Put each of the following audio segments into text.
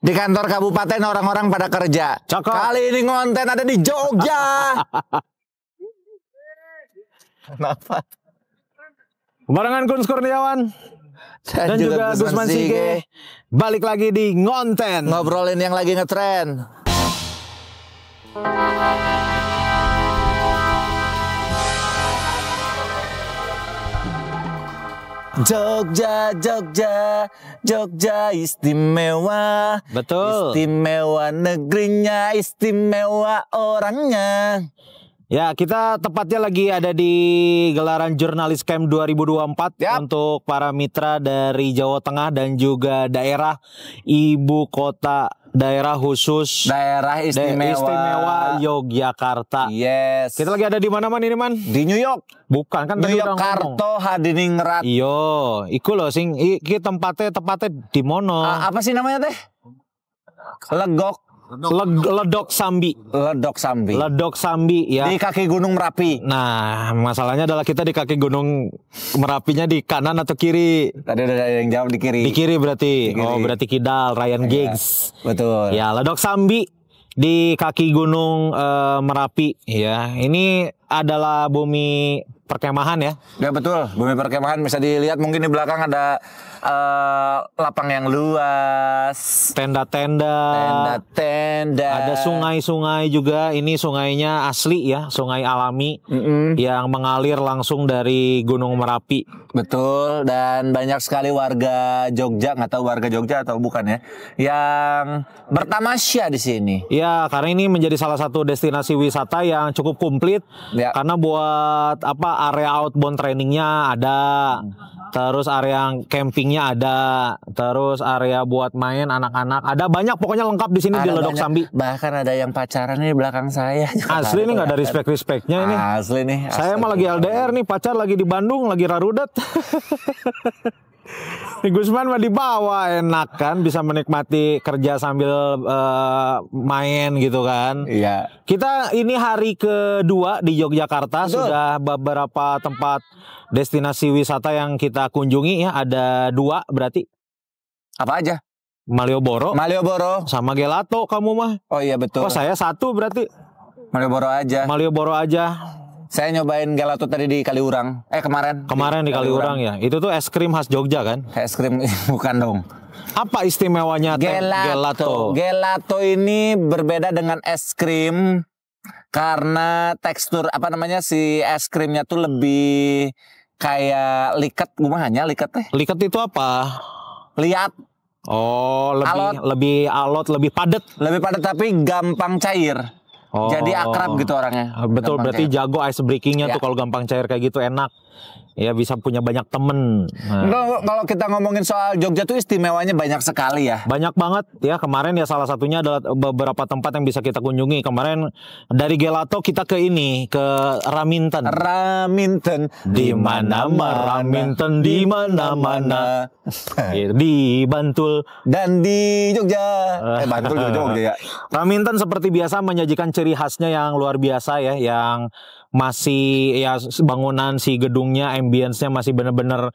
Di kantor kabupaten orang-orang pada kerja. Cokok. Kali ini ngonten ada di Jogja. Kenapa? Barengan Kun Kurniawan dan, dan juga, juga Gusman Sige. Balik lagi di ngonten. Ngobrolin yang lagi ngetren. Jogja, Jogja, Jogja istimewa. Betul. Istimewa negerinya, istimewa orangnya. Ya, kita tepatnya lagi ada di gelaran Jurnalis Camp 2024 yep. untuk para mitra dari Jawa Tengah dan juga daerah ibu kota daerah khusus daerah istimewa, istimewa Yogyakarta. Yes. Kita lagi ada di mana man ini man? Di New York. Bukan kan New York Karto Hadiningrat. Iyo, iku loh sing iki tempatnya tepatnya di mono. A apa sih namanya teh? Legok Ledok. Ledok Sambi. Ledok Sambi. Ledok Sambi ya. Di kaki Gunung Merapi. Nah, masalahnya adalah kita di kaki Gunung Merapinya di kanan atau kiri? Tadi ada yang jawab di kiri. Di kiri berarti. Di kiri. Oh, berarti Kidal, Ryan iya, Giggs. Ya, betul. Ya, Ledok Sambi di kaki Gunung uh, Merapi ya. Ini adalah bumi perkemahan ya. Ya betul, bumi perkemahan bisa dilihat mungkin di belakang ada Eh, lapang yang luas, tenda-tenda, tenda-tenda. Ada sungai-sungai juga. Ini sungainya asli ya, sungai alami mm hmm yang mengalir langsung dari Gunung Merapi. Betul. Dan banyak sekali warga Jogja, nggak tahu warga Jogja atau bukan ya, yang bertamasya di sini. Ya, karena ini menjadi salah satu destinasi wisata yang cukup komplit. Ya. Karena buat apa area outbound trainingnya ada. Hmm terus area campingnya ada, terus area buat main anak-anak ada banyak pokoknya lengkap di sini ada di Ledok Sambi. Bahkan ada yang pacaran di belakang saya. Asli nih nggak ada respect respectnya ini. Asli nih. Asli saya mah lagi LDR nih pacar lagi di Bandung lagi rarudet. Gusman mah di bawah enak kan bisa menikmati kerja sambil uh, main gitu kan. Iya. Kita ini hari kedua di Yogyakarta Betul. sudah beberapa tempat destinasi wisata yang kita kunjungi ya ada dua berarti. Apa aja? Malioboro. Malioboro. Sama Gelato kamu mah. Oh iya betul. Oh saya satu berarti. Malioboro aja. Malioboro aja. Saya nyobain gelato tadi di Kaliurang. Eh kemarin. Kemarin di, di Kaliurang, Kali ya. Itu tuh es krim khas Jogja kan? Es krim bukan dong. Apa istimewanya gelato. gelato? Gelato ini berbeda dengan es krim karena tekstur apa namanya si es krimnya tuh lebih kayak liket hanya liket teh. Liket itu apa? Lihat. Oh, lebih alot. lebih alot, lebih padat. Lebih padat tapi gampang cair. Oh. Jadi akrab oh. gitu orangnya. Betul, berarti cair. jago ice breakingnya ya. tuh kalau gampang cair kayak gitu enak ya bisa punya banyak temen. Nah. Kalau kita ngomongin soal Jogja tuh istimewanya banyak sekali ya. Banyak banget ya kemarin ya salah satunya adalah beberapa tempat yang bisa kita kunjungi. Kemarin dari Gelato kita ke ini ke Raminten. Raminten di mana mana Raminten di mana mana. Iya, di Bantul dan di Jogja. Eh Bantul Jogja ya. Raminten seperti biasa menyajikan ciri khasnya yang luar biasa ya yang masih ya bangunan si gedungnya ambience-nya masih bener-bener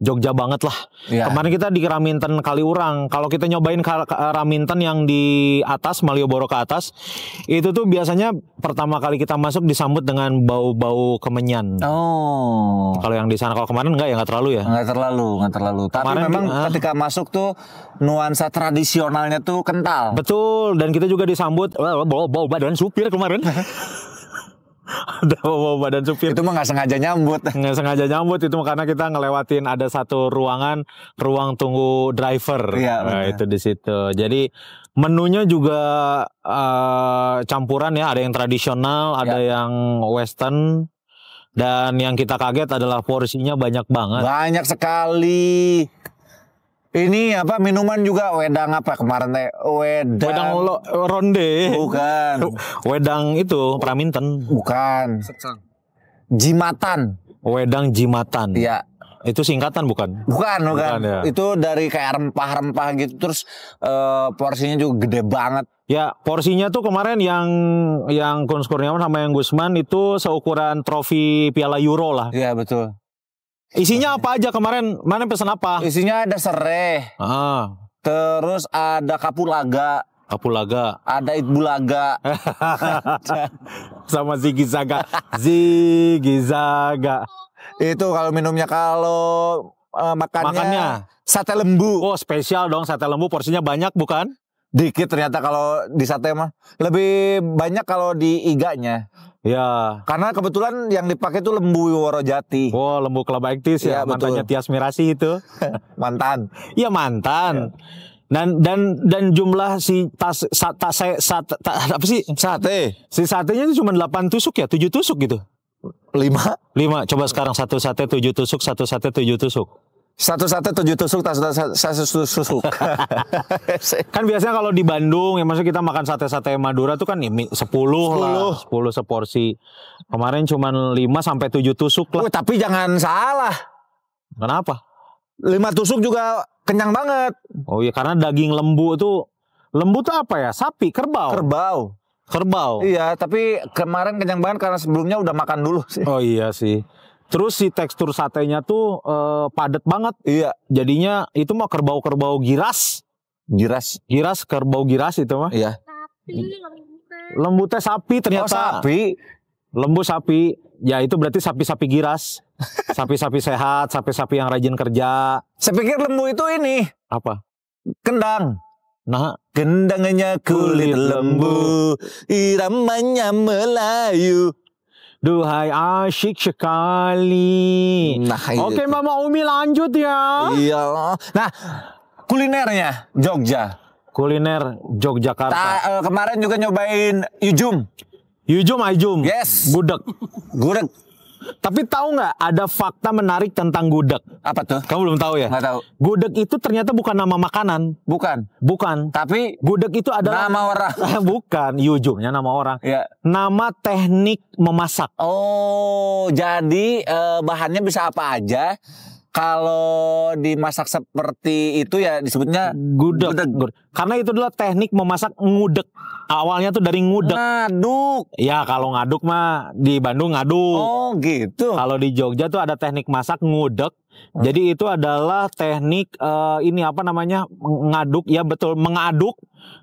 Jogja banget lah. Yeah. Kemarin kita di Raminten Kaliurang. Kalau kita nyobain Raminten yang di atas Malioboro ke atas, itu tuh biasanya pertama kali kita masuk disambut dengan bau-bau kemenyan. Oh. Kalau yang di sana kalau kemarin enggak ya enggak terlalu ya? Enggak terlalu, enggak terlalu. Tapi kemarin, memang uh, ketika masuk tuh nuansa tradisionalnya tuh kental. Betul, dan kita juga disambut bau-bau badan supir kemarin ada bawa badan supir. Itu mah nggak sengaja nyambut. Nggak sengaja nyambut itu karena kita ngelewatin ada satu ruangan ruang tunggu driver. Iya. Nah, itu di situ. Jadi menunya juga uh, campuran ya. Ada yang tradisional, ada ya. yang western. Dan yang kita kaget adalah porsinya banyak banget. Banyak sekali. Ini apa minuman juga wedang apa kemarin teh? Wedang Wedang lo, ronde. Bukan. Wedang itu Praminten. Bukan. Jimatan. Wedang Jimatan. Iya. Itu singkatan bukan? Bukan, bukan. bukan ya. Itu dari kayak rempah-rempah gitu terus uh, porsinya juga gede banget. Ya, porsinya tuh kemarin yang yang Kurniawan sama yang Gusman itu seukuran trofi Piala Euro lah. Iya, betul. Isinya apa aja kemarin? Mana pesan apa? Isinya ada serai. Ah. Terus ada kapulaga. Kapulaga. Ada itbulaga. Sama Ziggy Zaga. Itu kalau minumnya kalau uh, makannya, makannya sate lembu. Oh, spesial dong sate lembu porsinya banyak bukan? Dikit ternyata kalau di sate mah. Lebih banyak kalau di iganya. Ya. Karena kebetulan yang dipakai itu lembu jati. Wow, oh, lembu Kelaba Ektis ya, ya mantannya Tias Mirasi itu. mantan. Iya mantan. Ya. Dan dan dan jumlah si tas sa, tas saya sat, ta, apa sih sate si satenya itu cuma 8 tusuk ya 7 tusuk gitu 5 5 coba sekarang satu sate 7 tusuk satu sate 7 tusuk satu-satu tujuh tusuk, satu-satu tusuk. kan biasanya kalau di Bandung, ya maksudnya kita makan sate-sate Madura tuh kan ya sepuluh lah. Sepuluh seporsi. Kemarin cuma lima sampai tujuh tusuk lah. Uy, tapi jangan salah. Kenapa? Lima tusuk juga kenyang banget. Oh iya, karena daging lembu itu lembu tuh apa ya? Sapi, kerbau. Kerbau. Kerbau. Iya, tapi kemarin kenyang banget karena sebelumnya udah makan dulu sih. Oh iya sih. Terus si tekstur satenya tuh uh, padat banget. Iya. Jadinya itu mah kerbau-kerbau giras. Giras. Giras kerbau giras itu mah. Iya. Sapi lembutnya. Lembutnya sapi oh, ternyata. Oh, sapi. Lembut sapi. Ya itu berarti sapi-sapi giras. Sapi-sapi sehat, sapi-sapi yang rajin kerja. Saya pikir lembu itu ini. Apa? Kendang. Nah, kendangnya kulit, kulit lembu, iramanya Melayu. Duhai asyik sekali. Nah, iya Oke, itu. Mama Umi lanjut ya. iya Nah, kulinernya Jogja. Kuliner Yogyakarta. Ta, uh, kemarin juga nyobain Yujum. Yujum Ajum. Yes. Budek. Gurek. Tapi tahu nggak ada fakta menarik tentang gudeg? Apa tuh? Kamu belum tahu ya? Nggak tahu. Gudeg itu ternyata bukan nama makanan. Bukan. Bukan. Tapi gudeg itu adalah nama orang. bukan, iya, ujungnya nama orang. Ya. Nama teknik memasak. Oh, jadi eh, bahannya bisa apa aja? Kalau dimasak seperti itu ya disebutnya gudeg. gudeg. gudeg. Karena itu adalah teknik memasak ngudek. Awalnya tuh dari ngudek. Ngaduk. Ya kalau ngaduk mah di Bandung ngaduk. Oh gitu. Kalau di Jogja tuh ada teknik masak ngudek. Hmm. Jadi itu adalah teknik uh, ini apa namanya ngaduk ya betul mengaduk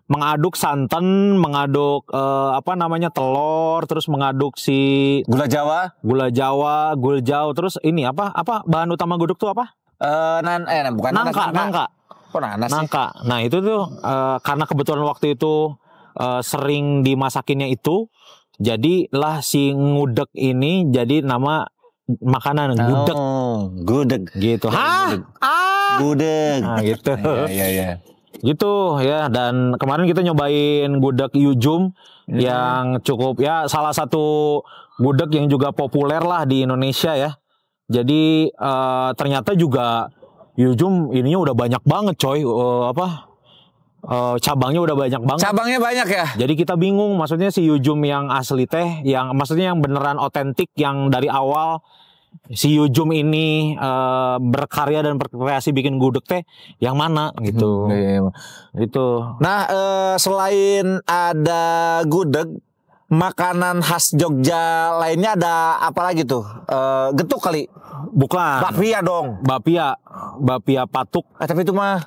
mengaduk santan, mengaduk uh, apa namanya telur, terus mengaduk si gula Jawa, gula Jawa, gula jawa, terus ini apa apa bahan utama gudeg tuh apa? Uh, nan eh bukan nangka, nanas, nangka. Kok nanas sih? Nangka. Nah, itu tuh uh, karena kebetulan waktu itu uh, sering dimasakinnya itu jadilah si ngudeg ini jadi nama makanan gudeg. Oh, gudeg gitu. Hah? Ah. Gudeg. Nah, gitu. Iya, iya, ya gitu ya dan kemarin kita nyobain gudeg yujum hmm. yang cukup ya salah satu gudeg yang juga populer lah di Indonesia ya jadi uh, ternyata juga yujum ininya udah banyak banget coy uh, apa uh, cabangnya udah banyak banget cabangnya banyak ya jadi kita bingung maksudnya si yujum yang asli teh yang maksudnya yang beneran otentik yang dari awal si Yujum ini uh, berkarya dan berkreasi bikin gudeg teh yang mana gitu. Hmm, iya, iya. iya. Itu. Nah, uh, selain ada gudeg, makanan khas Jogja lainnya ada apa lagi tuh? Uh, getuk kali. Bukan. Bapia dong. Bapia. Bapia patuk. Eh, tapi itu mah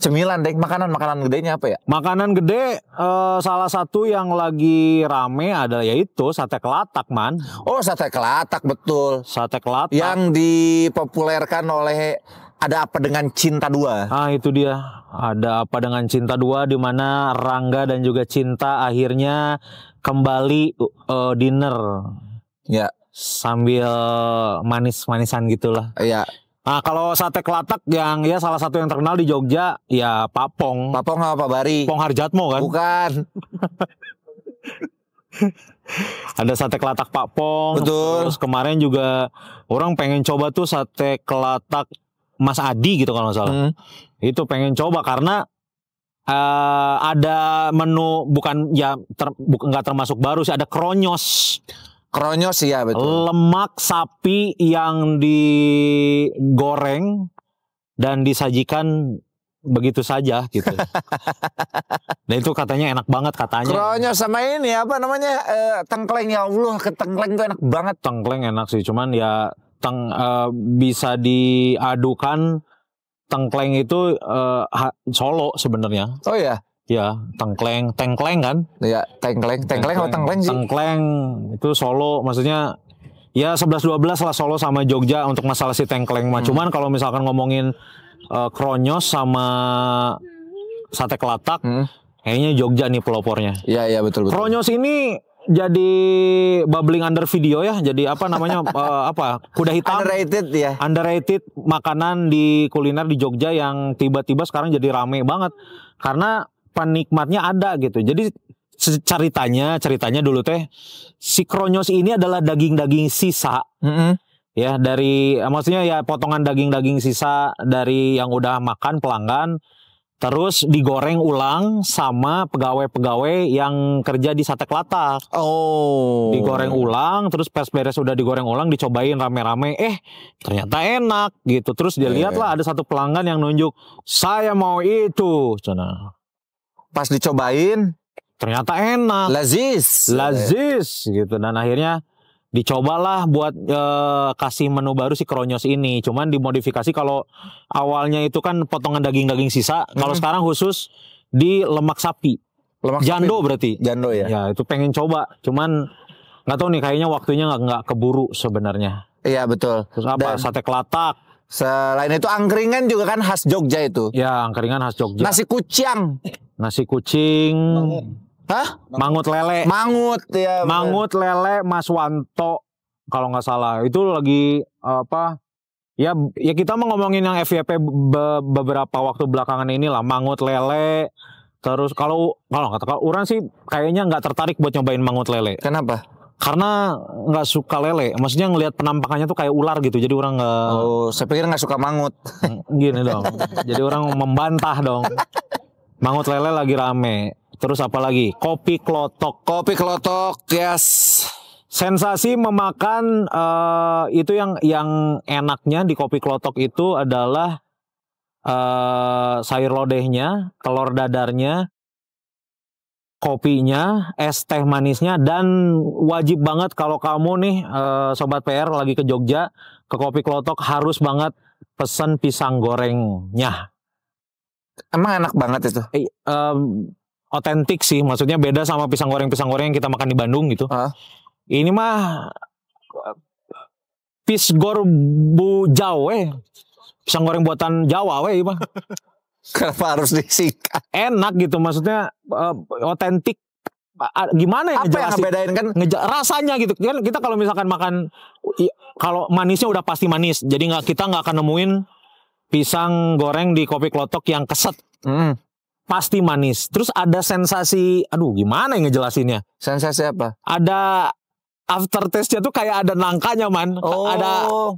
Cemilan, deh, makanan makanan gedenya apa ya? Makanan gede uh, salah satu yang lagi rame adalah yaitu sate kelatak man. Oh sate kelatak betul. Sate kelatak. Yang dipopulerkan oleh ada apa dengan cinta dua? Ah itu dia. Ada apa dengan cinta dua di mana Rangga dan juga Cinta akhirnya kembali uh, dinner. Ya. Sambil manis-manisan gitulah. Iya Nah kalau sate kelatak yang ya salah satu yang terkenal di Jogja ya papong. Papong apa Pak Bari? Pong Harjatmo kan? Bukan. Ada sate kelatak Pak Pong. Betul. Terus kemarin juga orang pengen coba tuh sate kelatak Mas Adi gitu kalau nggak salah. Hmm. Itu pengen coba karena uh, ada menu bukan ya ter, bu, nggak termasuk baru sih ada kronyos. Kronyos ya betul. Lemak sapi yang digoreng dan disajikan begitu saja gitu. Nah itu katanya enak banget katanya. Kronyos sama ini apa namanya e, tengkleng ya Allah, ketengkleng tuh enak banget. Tengkleng enak sih, cuman ya teng e, bisa diadukan tengkleng itu e, ha, solo sebenarnya. Oh ya. Ya, tengkleng, tengkleng kan? Iya, tengkleng, tengkleng atau tengkleng sih? Tengkleng itu Solo, maksudnya ya 11-12 lah Solo sama Jogja untuk masalah si tengkleng. Hmm. Cuman kalau misalkan ngomongin uh, kronyos sama sate kelatak, hmm. kayaknya Jogja nih pelopornya. Iya, iya betul betul. Kronyos ini jadi bubbling under video ya. Jadi apa namanya uh, apa? Kuda hitam. Underrated ya. Underrated makanan di kuliner di Jogja yang tiba-tiba sekarang jadi rame banget karena penikmatnya ada gitu. Jadi ceritanya ceritanya dulu teh si kronyos ini adalah daging-daging sisa. Mm -hmm. Ya dari maksudnya ya potongan daging-daging sisa dari yang udah makan pelanggan terus digoreng ulang sama pegawai-pegawai yang kerja di sate kelata. Oh. Digoreng ulang, terus pas beres udah digoreng ulang dicobain rame-rame, eh ternyata enak gitu. Terus dia yeah. lihatlah iya. ada satu pelanggan yang nunjuk, "Saya mau itu." Cina pas dicobain ternyata enak lazis lazis gitu dan akhirnya dicobalah buat e, kasih menu baru si kronyos ini cuman dimodifikasi kalau awalnya itu kan potongan daging-daging sisa hmm. kalau sekarang khusus di lemak sapi lemak jando sapi. berarti jando ya ya itu pengen coba cuman nggak tahu nih kayaknya waktunya nggak nggak keburu sebenarnya iya betul terus apa dan, sate kelatak Selain itu angkringan juga kan khas Jogja itu. Ya, angkringan khas Jogja. Nasi kucing. Nasi kucing. Hah? Mangut lele. Mangut ya. Bener. Mangut lele Mas Wanto kalau nggak salah. Itu lagi apa? Ya, ya kita mau ngomongin yang FYP be beberapa waktu belakangan ini lah. Mangut lele. Terus kalau kalau kata kalau orang sih kayaknya nggak tertarik buat nyobain mangut lele. Kenapa? karena nggak suka lele. Maksudnya ngelihat penampakannya tuh kayak ular gitu. Jadi orang nggak. Oh, saya pikir nggak suka mangut. Gini dong. jadi orang membantah dong. Mangut lele lagi rame. Terus apa lagi? Kopi klotok. Kopi klotok, yes. Sensasi memakan uh, itu yang yang enaknya di kopi klotok itu adalah uh, sayur lodehnya, telur dadarnya, kopinya, es teh manisnya dan wajib banget kalau kamu nih eh, sobat PR lagi ke Jogja ke Kopi Klotok harus banget pesen pisang gorengnya. Emang enak banget itu. Eh, um, otentik sih, maksudnya beda sama pisang goreng-pisang goreng yang kita makan di Bandung gitu. Uh. Ini mah eh, pisgor bu jawa, eh. pisang goreng buatan Jawa weh, iya Kenapa harus disikat? Enak gitu maksudnya eh, otentik. Uh, gimana ya Apa yang ngebedain kan? Ngeja rasanya gitu kan kita kalau misalkan makan kalau manisnya udah pasti manis. Jadi nggak kita nggak akan nemuin pisang goreng di kopi klotok yang keset. Mm. Pasti manis. Terus ada sensasi aduh gimana yang ngejelasinnya? Sensasi apa? Ada aftertaste-nya tuh kayak ada nangkanya man. Oh. Ada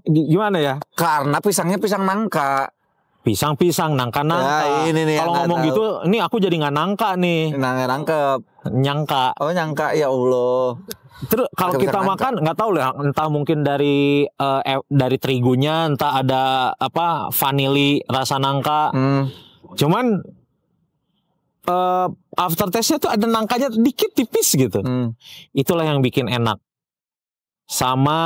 gimana ya? Karena pisangnya pisang nangka pisang-pisang nangka-nangka. Ya, ini nih Kalau ngomong tahu. gitu, ini aku jadi nggak nangka nih. Nangka nangkep. Nyangka. Oh nyangka ya Allah. Terus kalau kita makan nggak tahu lah, entah mungkin dari uh, eh, dari terigunya, entah ada apa vanili rasa nangka. Hmm. Cuman uh, eh, taste nya tuh ada nangkanya dikit tipis gitu. Hmm. Itulah yang bikin enak. Sama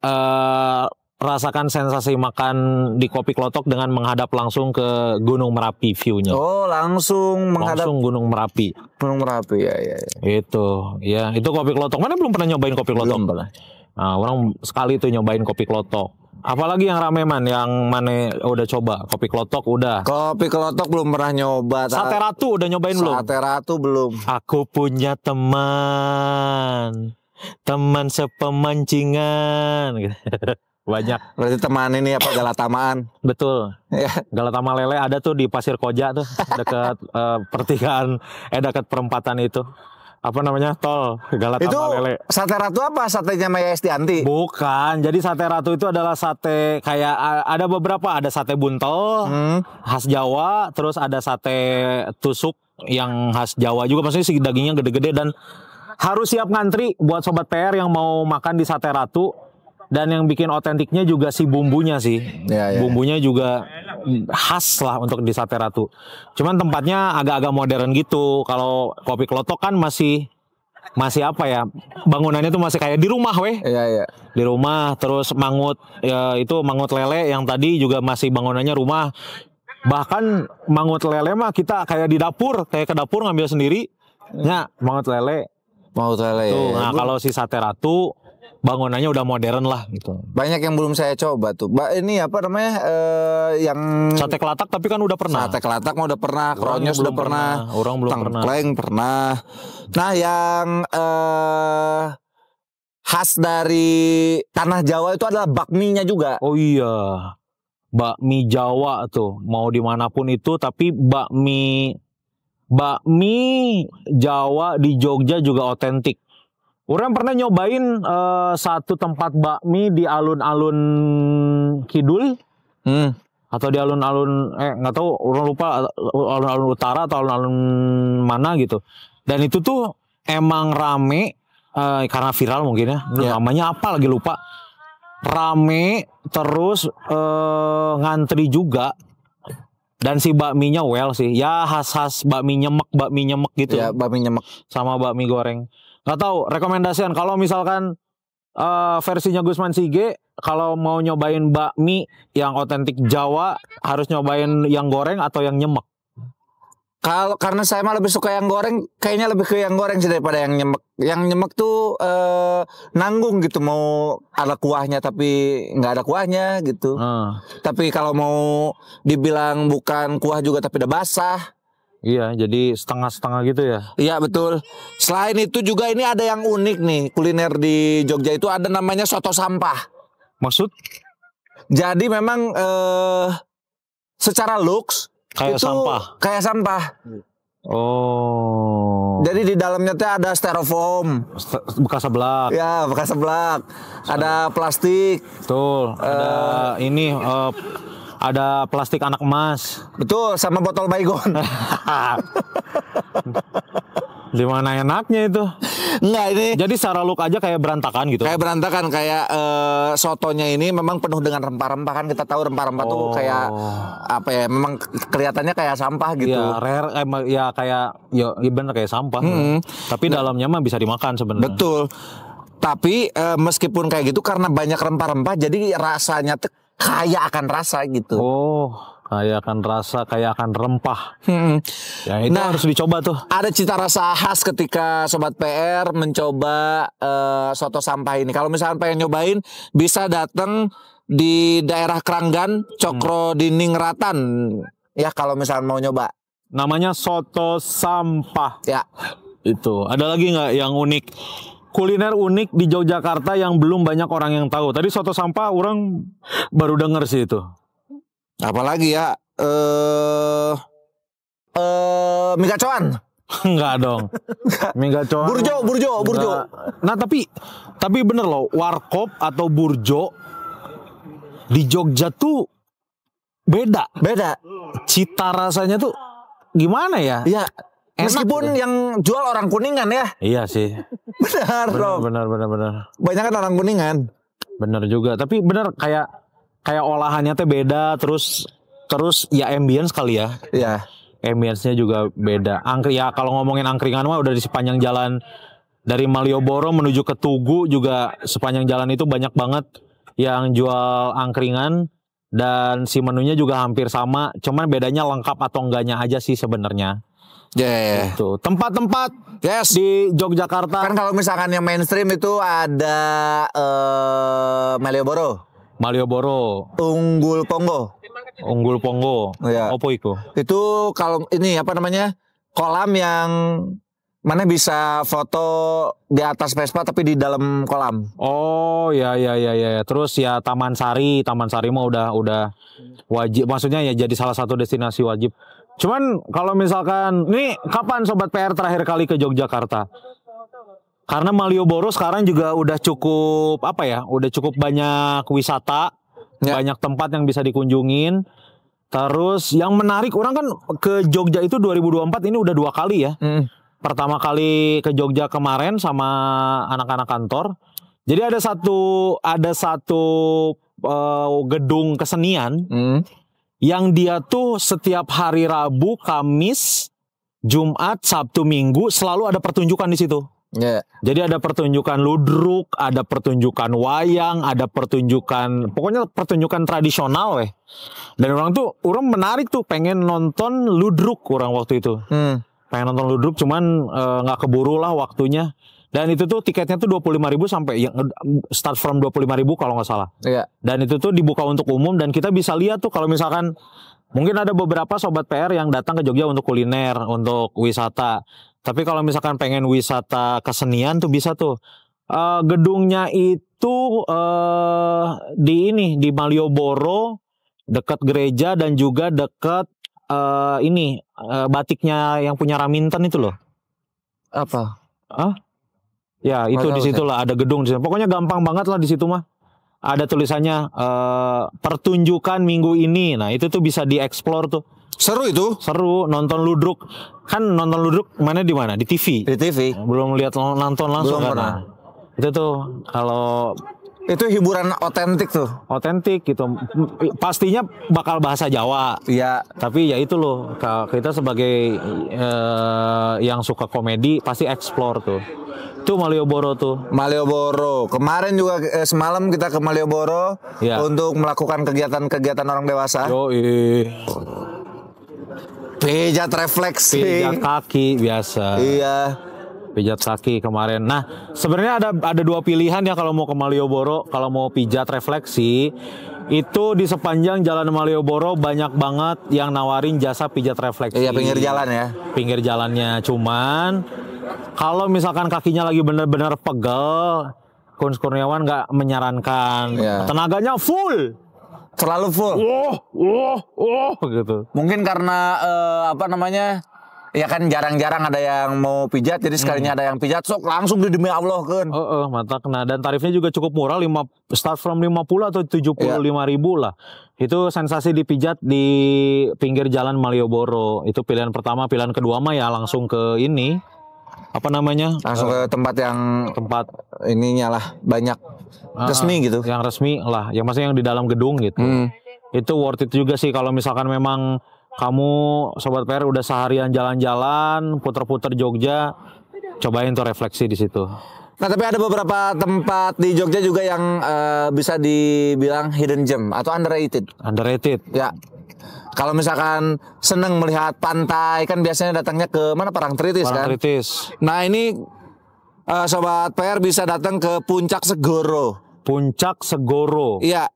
uh, rasakan sensasi makan di kopi klotok dengan menghadap langsung ke Gunung Merapi viewnya. Oh, langsung menghadap langsung Gunung Merapi. Gunung Merapi ya ya. ya. Itu, ya itu kopi klotok. Mana belum pernah nyobain kopi klotok? Belum pernah. Nah, orang sekali itu nyobain kopi klotok. Apalagi yang rame man, yang mana udah coba kopi klotok udah. Kopi klotok belum pernah nyoba. Sate ratu udah nyobain Sate belum? Sate ratu belum. Aku punya teman, teman sepemancingan. banyak. Berarti teman ini apa Galatamaan? Betul. Ya. Galatama Lele ada tuh di Pasir Koja tuh dekat uh, pertigaan eh dekat perempatan itu. Apa namanya? Tol Galatama itu Lele. Sate ratu apa satenya Maya Estianti? Bukan. Jadi sate ratu itu adalah sate kayak ada beberapa, ada sate buntel hmm. khas Jawa, terus ada sate tusuk yang khas Jawa juga maksudnya si dagingnya gede-gede dan harus siap ngantri buat sobat PR yang mau makan di sate ratu dan yang bikin otentiknya juga si bumbunya sih. Ya, ya, ya, bumbunya juga khas lah untuk di sate ratu. Cuman tempatnya agak-agak modern gitu. Kalau kopi klotok kan masih masih apa ya bangunannya tuh masih kayak di rumah weh iya, iya. di rumah terus mangut ya, itu mangut lele yang tadi juga masih bangunannya rumah bahkan mangut lele mah kita kayak di dapur kayak ke dapur ngambil sendiri ya mangut lele mangut lele tuh, ya, nah kalau si sate ratu bangunannya udah modern lah gitu. Banyak yang belum saya coba tuh. Ba ini apa namanya uh, yang sate kelatak tapi kan udah pernah. Sate kelatak mau udah pernah, Kronyo udah pernah, pernah, orang belum pernah. pernah. Nah, yang eh uh, khas dari tanah Jawa itu adalah bakminya juga. Oh iya. Bakmi Jawa tuh, mau dimanapun itu tapi bakmi bakmi Jawa di Jogja juga otentik. Orang pernah nyobain uh, satu tempat bakmi di alun-alun kidul. Hmm. Atau di alun-alun eh nggak tahu orang lupa alun-alun utara atau alun-alun mana gitu. Dan itu tuh emang rame uh, karena viral mungkin ya. Yeah. Iya. Namanya apa lagi lupa. Rame terus uh, ngantri juga dan si bakminya well sih ya khas khas bakmi nyemek bakmi nyemek gitu ya bakmi nyemek sama bakmi goreng Gak tahu rekomendasian kalau misalkan uh, versinya Gusman Sige kalau mau nyobain bakmi yang otentik Jawa harus nyobain yang goreng atau yang nyemek. Kalau karena saya mah lebih suka yang goreng, kayaknya lebih ke yang goreng sih daripada yang nyemek. Yang nyemek tuh eh, nanggung gitu mau ada kuahnya tapi nggak ada kuahnya gitu. Hmm. Tapi kalau mau dibilang bukan kuah juga tapi udah basah, Iya, jadi setengah-setengah gitu ya. Iya, betul. Selain itu juga ini ada yang unik nih, kuliner di Jogja itu ada namanya soto sampah. Maksud? Jadi memang eh secara looks kayak itu sampah. Kayak sampah. Oh. Jadi di dalamnya tuh ada styrofoam, bekas seblak. Ya, bekas seblak. Ada plastik. Betul. Ada uh, ini uh, ada plastik anak emas Betul, sama botol baygon di mana enaknya itu Enggak ini jadi secara look aja kayak berantakan gitu kayak berantakan kayak uh, sotonya ini memang penuh dengan rempah-rempah kan kita tahu rempah-rempah oh. tuh kayak apa ya memang kelihatannya kayak sampah gitu ya rare eh, ya kayak ya, ya bener kayak sampah -hmm. tapi nah, dalamnya mah bisa dimakan sebenarnya betul tapi e, meskipun kayak gitu karena banyak rempah-rempah jadi rasanya tuh kaya akan rasa gitu. Oh, kaya akan rasa, kaya akan rempah. Hmm. Ya itu nah, harus dicoba tuh. Ada cita rasa khas ketika sobat PR mencoba uh, soto sampah ini. Kalau misalnya pengen nyobain, bisa datang di daerah Keranggan, Cokro hmm. Diningratan. Ya kalau misalnya mau nyoba. Namanya soto sampah. Ya. Itu. Ada lagi nggak yang unik? kuliner unik di Yogyakarta yang belum banyak orang yang tahu. Tadi soto sampah orang baru denger sih itu. Apalagi ya eh uh, eh uh, mie kacauan. Enggak dong. mie kacauan. Burjo, burjo, burjo. burjo. Nah, tapi tapi bener loh, warkop atau burjo di Jogja tuh beda. Beda. Cita rasanya tuh gimana ya? Iya, Meskipun Enak. yang jual orang kuningan ya. Iya sih. benar, Bro, benar, benar, benar. Banyak kan orang kuningan. benar juga, tapi benar kayak kayak olahannya teh beda terus terus ya ambience kali ya. Iya. Ambience-nya juga beda. Angkri ya kalau ngomongin angkringan mah udah di sepanjang jalan dari Malioboro menuju ke Tugu juga sepanjang jalan itu banyak banget yang jual angkringan dan si menunya juga hampir sama, cuman bedanya lengkap atau enggaknya aja sih sebenarnya. Ya, yeah, yeah. itu Tempat-tempat yes. di Yogyakarta. Kan kalau misalkan yang mainstream itu ada uh, Malioboro. Malioboro. Unggul Ponggo. Unggul Ponggo. Yeah. Opo itu? Iya. Itu kalau ini apa namanya? Kolam yang mana bisa foto di atas Vespa tapi di dalam kolam. Oh ya ya ya ya. ya. Terus ya Taman Sari, Taman Sari mah udah udah wajib maksudnya ya jadi salah satu destinasi wajib Cuman kalau misalkan ini kapan sobat PR terakhir kali ke Yogyakarta? Karena Malioboro sekarang juga udah cukup apa ya? Udah cukup banyak wisata, ya. banyak tempat yang bisa dikunjungin. Terus yang menarik orang kan ke Jogja itu 2024 ini udah dua kali ya. Hmm. Pertama kali ke Jogja kemarin sama anak-anak kantor. Jadi ada satu ada satu uh, gedung kesenian. Hmm yang dia tuh setiap hari Rabu, Kamis, Jumat, Sabtu, Minggu selalu ada pertunjukan di situ. Yeah. Jadi ada pertunjukan ludruk, ada pertunjukan wayang, ada pertunjukan, pokoknya pertunjukan tradisional eh. Dan orang tuh, orang menarik tuh pengen nonton ludruk orang waktu itu. Hmm. Pengen nonton ludruk, cuman eh, nggak e, keburu lah waktunya. Dan itu tuh tiketnya tuh 25 ribu sampai yang start from 25 ribu kalau nggak salah. Iya. Dan itu tuh dibuka untuk umum dan kita bisa lihat tuh kalau misalkan mungkin ada beberapa sobat PR yang datang ke Jogja untuk kuliner, untuk wisata. Tapi kalau misalkan pengen wisata kesenian tuh bisa tuh. Uh, gedungnya itu uh, di ini di Malioboro dekat gereja dan juga dekat uh, eh, ini uh, batiknya yang punya Raminten itu loh. Apa? Ah? Ya, itu di situlah ada gedung di sana. Pokoknya gampang banget lah di situ mah. Ada tulisannya uh, pertunjukan minggu ini. Nah, itu tuh bisa dieksplor tuh. Seru itu? Seru nonton ludruk. Kan nonton ludruk mana di mana? Di TV. Di TV. Nah, belum lihat nonton langsung Belum karena. Nah. Itu tuh kalau itu hiburan otentik tuh. Otentik gitu. Pastinya bakal bahasa Jawa. Iya. Tapi ya itu loh kita sebagai uh, yang suka komedi pasti eksplor tuh. Itu Malioboro tuh. Malioboro. Kemarin juga eh, semalam kita ke Malioboro ya. untuk melakukan kegiatan-kegiatan orang dewasa. Yo, Pijat refleks. Pijat kaki biasa. Iya. Pijat kaki kemarin. Nah, sebenarnya ada ada dua pilihan ya kalau mau ke Malioboro, kalau mau pijat refleksi itu di sepanjang Jalan Malioboro banyak banget yang nawarin jasa pijat refleksi. Iya, pinggir jalan ya. Pinggir jalannya cuman kalau misalkan kakinya lagi benar-benar pegel, Kun Kurniawan nggak menyarankan. Yeah. Tenaganya full. terlalu full. Wah, wah, wah gitu. Mungkin karena uh, apa namanya? Ya kan jarang-jarang ada yang mau pijat, jadi sekalinya hmm. ada yang pijat, sok langsung di demi Allah kan. Oh, oh, mata kena dan tarifnya juga cukup murah, lima, start from 50 atau 75 yeah. ribu iya. lah. Itu sensasi dipijat di pinggir jalan Malioboro. Itu pilihan pertama, pilihan kedua mah ya langsung ke ini apa namanya langsung eh, ke tempat yang tempat ininya lah banyak uh, resmi gitu yang resmi lah yang maksudnya yang di dalam gedung gitu hmm. itu worth it juga sih kalau misalkan memang kamu sobat PR udah seharian jalan-jalan puter-puter Jogja cobain tuh refleksi di situ Nah, tapi ada beberapa tempat di Jogja juga yang uh, bisa dibilang hidden gem atau underrated. Underrated. Ya. Kalau misalkan seneng melihat pantai kan biasanya datangnya ke mana Parang Tritis Parang kan? Tritis. Nah, ini uh, sobat PR bisa datang ke Puncak Segoro. Puncak Segoro. Iya.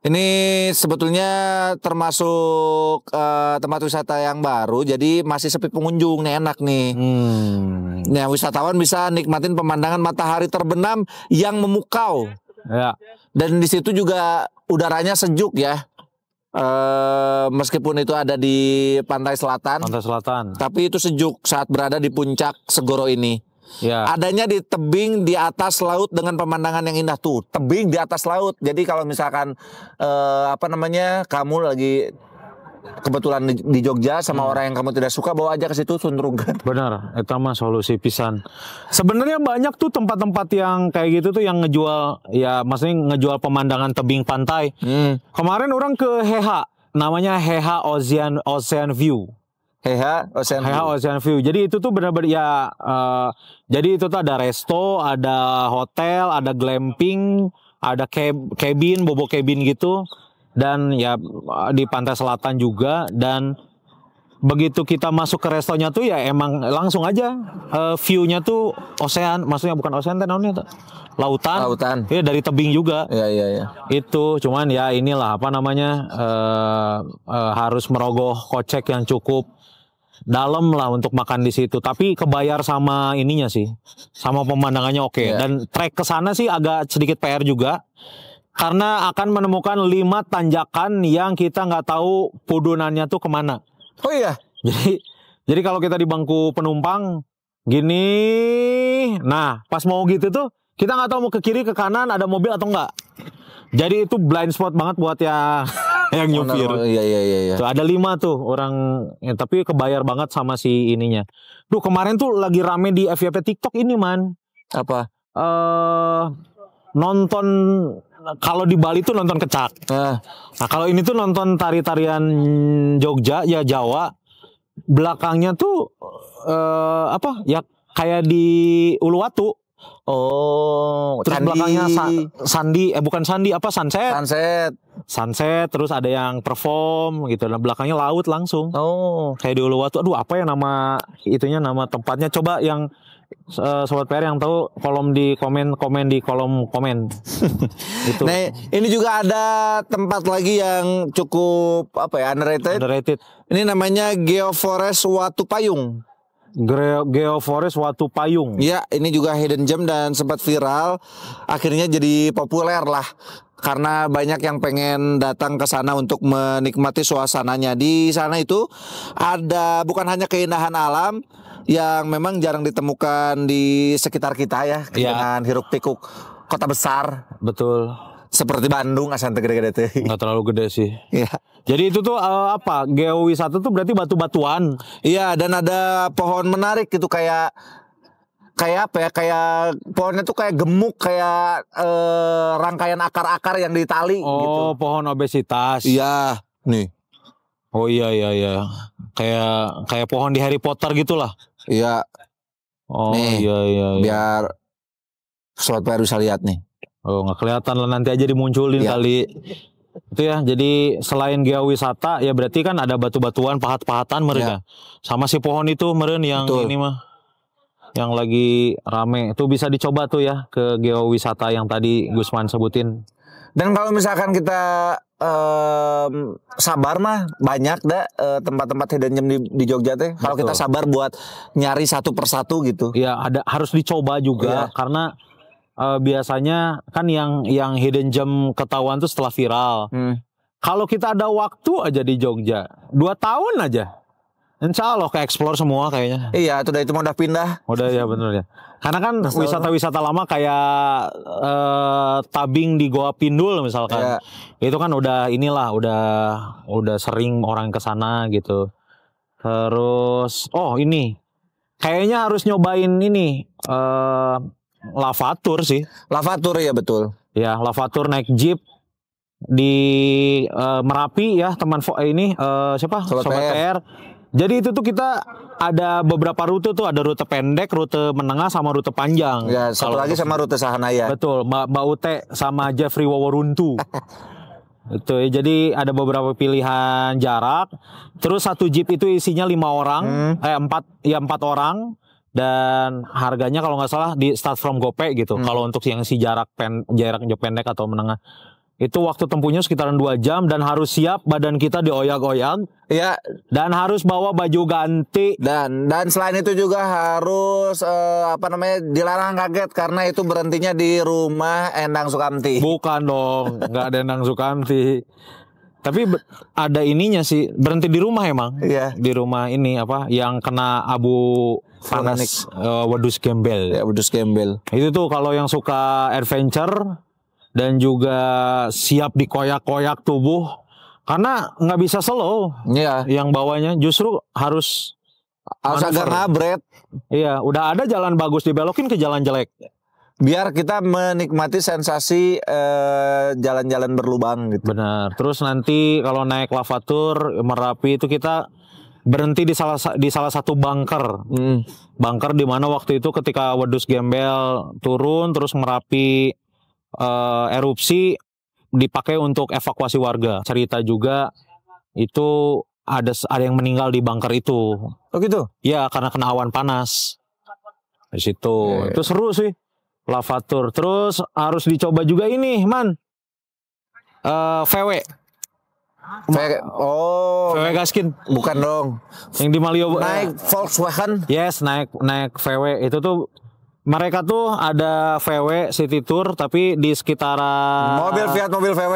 Ini sebetulnya termasuk uh, tempat wisata yang baru, jadi masih sepi pengunjung nih enak nih. Hmm. Nih wisatawan bisa nikmatin pemandangan matahari terbenam yang memukau. Ya. Dan di situ juga udaranya sejuk ya. Uh, meskipun itu ada di pantai selatan, pantai selatan, tapi itu sejuk saat berada di puncak Segoro ini. Ya. Adanya di tebing di atas laut dengan pemandangan yang indah tuh. Tebing di atas laut. Jadi kalau misalkan eh, apa namanya kamu lagi kebetulan di, di Jogja sama hmm. orang yang kamu tidak suka bawa aja ke situ sundrungkan. Benar, itu mah solusi pisan. Sebenarnya banyak tuh tempat-tempat yang kayak gitu tuh yang ngejual ya maksudnya ngejual pemandangan tebing pantai. Hmm. Kemarin orang ke Heha, namanya Heha Ocean Ocean View. Heha Ocean Heha Ocean View. Jadi itu tuh benar-benar ya uh, jadi itu tuh ada resto, ada hotel, ada glamping, ada cab cabin, bobo cabin gitu dan ya di pantai selatan juga dan begitu kita masuk ke restonya tuh ya emang langsung aja uh, eh, view tuh ocean, maksudnya bukan ocean tenonnya lautan. Lautan. Iya dari tebing juga. Iya iya iya. Itu cuman ya inilah apa namanya uh, uh, harus merogoh kocek yang cukup dalam lah untuk makan di situ. Tapi kebayar sama ininya sih, sama pemandangannya oke. Okay. Iya. Yeah. Dan trek ke sana sih agak sedikit PR juga karena akan menemukan lima tanjakan yang kita nggak tahu pudunannya tuh kemana. Oh iya. Jadi jadi kalau kita di bangku penumpang gini, nah pas mau gitu tuh kita nggak tahu mau ke kiri ke kanan ada mobil atau enggak. Jadi itu blind spot banget buat ya yang nyupir. Oh, iya, iya iya iya. Tuh ada lima tuh orang, ya, tapi kebayar banget sama si ininya. Duh kemarin tuh lagi rame di FYP TikTok ini man. Apa? Eh uh, nonton kalau di Bali tuh nonton kecak. Nah, nah kalau ini tuh nonton tari-tarian Jogja ya Jawa. Belakangnya tuh eh, apa ya kayak di Uluwatu. Oh, terus candi. belakangnya sa sandi eh bukan sandi apa sunset. Sunset. Sunset terus ada yang perform gitu. Nah, belakangnya laut langsung. Oh, kayak di Uluwatu. Aduh, apa ya nama itunya nama tempatnya? Coba yang Eh, sobat PR yang tahu kolom di komen komen di kolom komen. gitu. Nah, ini juga ada tempat lagi yang cukup apa ya underrated. Underrated. Ini namanya Geoforest Watu Payung. Geoforest Watu Payung. Iya, ini juga hidden gem dan sempat viral. Akhirnya jadi populer lah karena banyak yang pengen datang ke sana untuk menikmati suasananya. Di sana itu ada bukan hanya keindahan alam, yang memang jarang ditemukan di sekitar kita ya dengan iya. ya. hiruk pikuk kota besar. Betul. Seperti Bandung asan gede-gede teh. Enggak terlalu gede sih. Iya. Jadi itu tuh uh, apa? Geowisata tuh berarti batu-batuan. Iya, dan ada pohon menarik gitu kayak kayak apa ya kayak pohonnya tuh kayak gemuk kayak eh, rangkaian akar-akar yang ditali oh, gitu. pohon obesitas. Iya, nih. Oh iya iya iya. Kayak kayak pohon di Harry Potter gitulah. Iya. Oh nih, iya, iya iya. Biar slot baru bisa lihat nih. Oh nggak kelihatan lah nanti aja dimunculin iya. kali. Itu ya. Jadi selain geowisata ya berarti kan ada batu-batuan, pahat-pahatan mereka, Iya. Ya? Sama si pohon itu meren yang Betul. ini mah yang lagi rame itu bisa dicoba tuh ya ke geowisata yang tadi iya. Gusman sebutin. Dan kalau misalkan kita um, sabar mah banyak dah eh, uh, tempat-tempat hidden gem di, di Jogja teh. Kalau kita sabar buat nyari satu persatu gitu. Iya, ada harus dicoba juga ya. karena uh, biasanya kan yang yang hidden gem ketahuan tuh setelah viral. Hmm. Kalau kita ada waktu aja di Jogja, dua tahun aja Insya Allah kayak explore semua kayaknya. Iya, itu udah itu mau udah pindah. Udah ya benar ya. Karena kan wisata-wisata lama kayak eh, tabing di Goa Pindul misalkan. Iya. Itu kan udah inilah, udah udah sering orang ke sana gitu. Terus oh ini kayaknya harus nyobain ini eh lavatur sih. Lavatur ya betul. Ya, lavatur naik jeep di uh, Merapi ya teman eh, ini uh, siapa Sobat, Sobat PR. PR jadi itu tuh kita ada beberapa rute tuh, ada rute pendek, rute menengah, sama rute panjang. Ya, satu lagi sama rute Sahanaya. Betul, Mbak, Mbak Ute sama Jeffrey Waworuntu. itu ya, jadi ada beberapa pilihan jarak. Terus satu jeep itu isinya lima orang, hmm. eh empat ya empat orang dan harganya kalau nggak salah di start from gope gitu. Hmm. Kalau untuk yang si jarak pen jarak jauh pendek atau menengah itu waktu tempuhnya sekitaran 2 jam dan harus siap badan kita dioyak-oyak. Iya. Dan harus bawa baju ganti. Dan dan selain itu juga harus uh, apa namanya dilarang kaget karena itu berhentinya di rumah Endang Sukamti. Bukan dong, nggak ada Endang Sukamti. Tapi ada ininya sih berhenti di rumah emang. Iya. Di rumah ini apa yang kena abu panas uh, eh, wedus gembel. Ya, wedus gembel. Itu tuh kalau yang suka adventure dan juga siap dikoyak-koyak tubuh karena nggak bisa slow yeah. yang bawahnya justru harus harus agak nabret iya udah ada jalan bagus dibelokin ke jalan jelek biar kita menikmati sensasi eh, jalan-jalan eh, berlubang gitu benar terus nanti kalau naik lavatur merapi itu kita berhenti di salah di salah satu bunker hmm. bunker di mana waktu itu ketika wedus gembel turun terus merapi uh, erupsi dipakai untuk evakuasi warga. Cerita juga itu ada ada yang meninggal di bunker itu. Oh gitu? Ya karena kena awan panas. Di situ. Yeah. Iya. Itu seru sih. lavatur Terus harus dicoba juga ini, Man. Uh, eh, VW. V oh. VW Gaskin. Bukan dong. Yang di Malioboro Naik Volkswagen. Yes, naik naik VW itu tuh mereka tuh ada VW City Tour tapi di sekitaran mobil Fiat mobil VW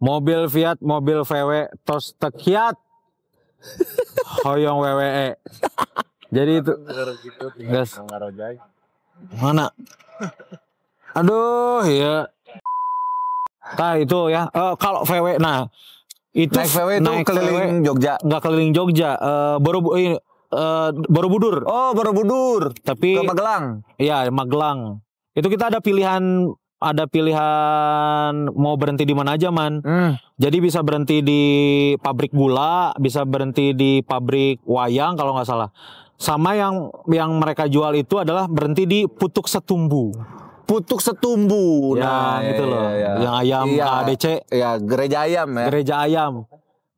mobil Fiat mobil VW tos tekiat hoyong WWE jadi itu guys gitu, mana aduh ya nah itu ya uh, kalau VW nah itu naik VW itu naik keliling VW, Jogja nggak keliling Jogja uh, baru ini uh, uh, Borobudur. Oh, Borobudur. Tapi ke Magelang. Iya, Magelang. Itu kita ada pilihan ada pilihan mau berhenti di mana aja man. Hmm. Jadi bisa berhenti di pabrik gula, bisa berhenti di pabrik wayang kalau nggak salah. Sama yang yang mereka jual itu adalah berhenti di putuk setumbu. Putuk setumbu, ya, nah ya, gitu ya, loh, ya, yang ayam ya, ADC. Ya gereja ayam ya. Gereja ayam.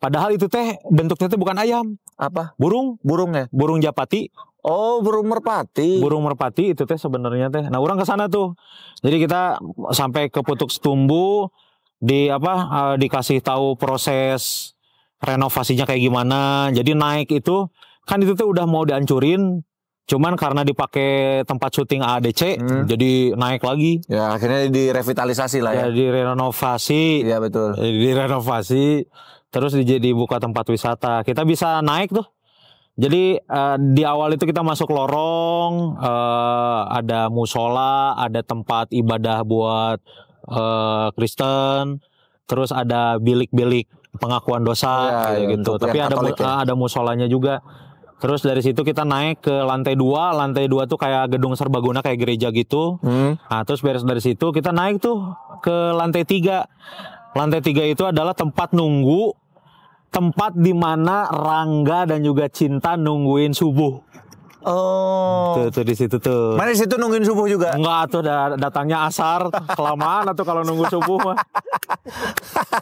Padahal itu teh bentuknya teh bukan ayam, apa burung burungnya burung japati Oh, burung merpati. Burung merpati itu teh sebenarnya teh. Nah, orang ke sana tuh. Jadi kita sampai ke Putuk Setumbu di apa uh, dikasih tahu proses renovasinya kayak gimana. Jadi naik itu kan itu tuh udah mau dihancurin Cuman karena dipakai tempat syuting ADC, hmm. jadi naik lagi. Ya akhirnya direvitalisasi lah ya. Ya direnovasi. Iya betul. Direnovasi terus di, buka tempat wisata kita bisa naik tuh jadi uh, di awal itu kita masuk lorong, uh, ada musola, ada tempat ibadah buat uh, Kristen, terus ada bilik-bilik pengakuan dosa iya, iya, gitu. ya, ya, gitu. Tapi ada ya? ada musolanya juga. Terus dari situ kita naik ke lantai dua, lantai dua tuh kayak gedung serbaguna kayak gereja gitu. Hmm. Nah, terus beres dari situ kita naik tuh ke lantai tiga. Lantai tiga itu adalah tempat nunggu, tempat di mana Rangga dan juga Cinta nungguin subuh. Oh. Tuh, tuh di situ tuh. Mana situ nungguin subuh juga? Enggak, tuh da datangnya asar, kelamaan atau kalau nunggu subuh mah.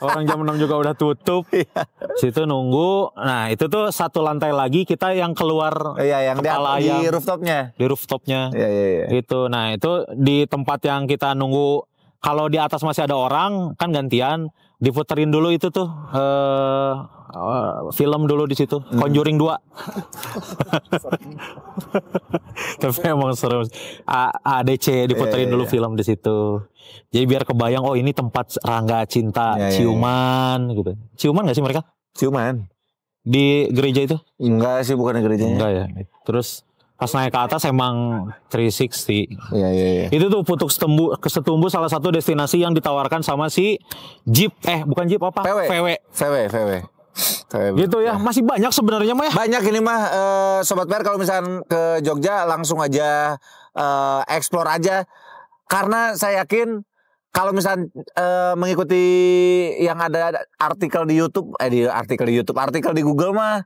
Orang jam 6 juga udah tutup. Iya. situ nunggu. Nah, itu tuh satu lantai lagi kita yang keluar Iya, yang di, ayam, di rooftopnya. Di rooftopnya. Iya, iya, iya. Gitu. Nah, itu di tempat yang kita nunggu kalau di atas masih ada orang kan gantian diputerin dulu itu tuh uh, uh, film dulu di situ hmm. Conjuring dua, tapi emang seru ADC diputerin yeah, iya, dulu yeah. film di situ jadi biar kebayang oh ini tempat Rangga cinta yeah, iya, iya. ciuman gitu ciuman gak sih mereka ciuman di gereja itu enggak sih bukan gereja enggak ya terus pas naik ke atas emang 360. Iya iya. Yeah. Itu tuh putuk setembu kesetumbu salah satu destinasi yang ditawarkan sama si Jeep eh bukan Jeep apa? VW. VW. VW. VW. VW. Gitu ya, masih banyak sebenarnya mah ya? Banyak ini mah uh, sobat PR kalau misalnya ke Jogja langsung aja uh, explore aja karena saya yakin kalau misalnya uh, eh, mengikuti yang ada artikel di YouTube, eh di artikel di YouTube, artikel di Google mah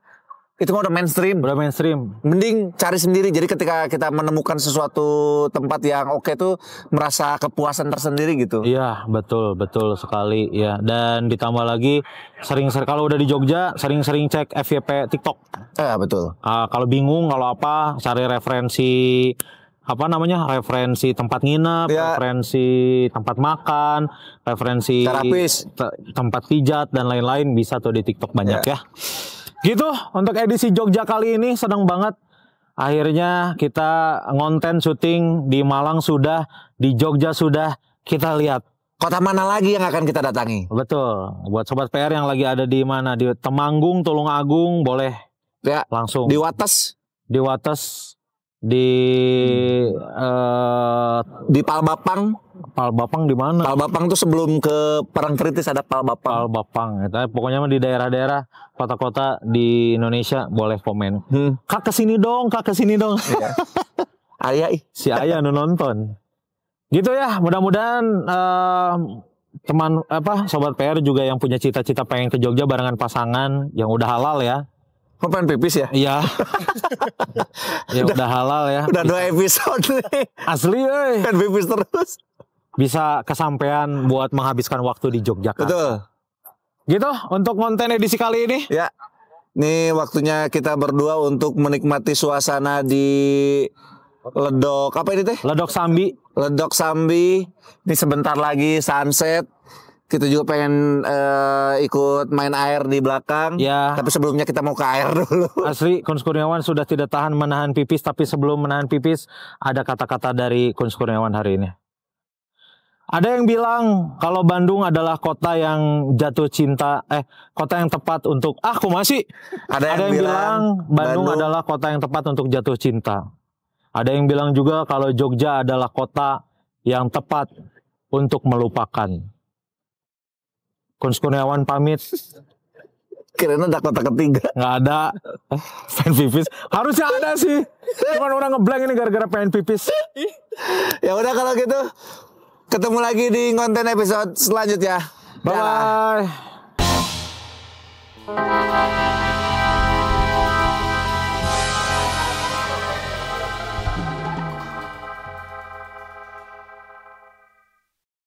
itu mah kan udah mainstream. Udah mainstream. Mending cari sendiri. Jadi ketika kita menemukan sesuatu tempat yang oke okay tuh merasa kepuasan tersendiri gitu. Iya, betul, betul sekali ya. Dan ditambah lagi sering sering kalau udah di Jogja sering-sering cek FYP TikTok. Iya, eh, betul. Uh, kalau bingung kalau apa cari referensi apa namanya referensi tempat nginep, ya. referensi tempat makan, referensi tempat pijat dan lain-lain bisa tuh di TikTok banyak iya. ya. ya. Gitu untuk edisi Jogja kali ini senang banget akhirnya kita ngonten syuting di Malang sudah, di Jogja sudah. Kita lihat kota mana lagi yang akan kita datangi? Betul. Buat sobat PR yang lagi ada di mana di Temanggung, Tulungagung boleh ya langsung. Di Wates. Di Wates di uh, di Palbapang Palbapang di mana Palbapang tuh sebelum ke perang kritis ada Palbapang Palbapang ya, pokoknya di daerah-daerah kota-kota di Indonesia boleh komen hmm. kak kesini dong kak kesini dong iya. Ayah si Ayah nu nonton gitu ya mudah-mudahan uh, teman apa sobat PR juga yang punya cita-cita pengen ke Jogja barengan pasangan yang udah halal ya Kok pengen pipis ya? Iya. ya udah, udah halal ya. Udah dua episode nih. Asli euy. Pengen pipis terus. Bisa kesampaian buat menghabiskan waktu di Yogyakarta. Betul. Gitu untuk konten edisi kali ini. Ya. Ini waktunya kita berdua untuk menikmati suasana di Ledok apa ini teh? Ledok Sambi. Ledok Sambi. Ini sebentar lagi sunset kita juga pengen uh, ikut main air di belakang. Ya. Tapi sebelumnya kita mau ke air dulu. Asli, Kun Kurniawan sudah tidak tahan menahan pipis. Tapi sebelum menahan pipis, ada kata-kata dari Kun Kurniawan hari ini. Ada yang bilang kalau Bandung adalah kota yang jatuh cinta, eh kota yang tepat untuk ah, aku masih. Ada, ada yang, yang bilang, bilang Bandung, Bandung adalah kota yang tepat untuk jatuh cinta. Ada yang bilang juga kalau Jogja adalah kota yang tepat untuk melupakan. Kun Kurniawan pamit. Kirain ada kata ketiga. Nggak ada. Fan pipis. Harusnya ada sih. Cuman orang ngeblank ini gara-gara pengen pipis. ya udah kalau gitu. Ketemu lagi di konten episode selanjutnya. Bye-bye.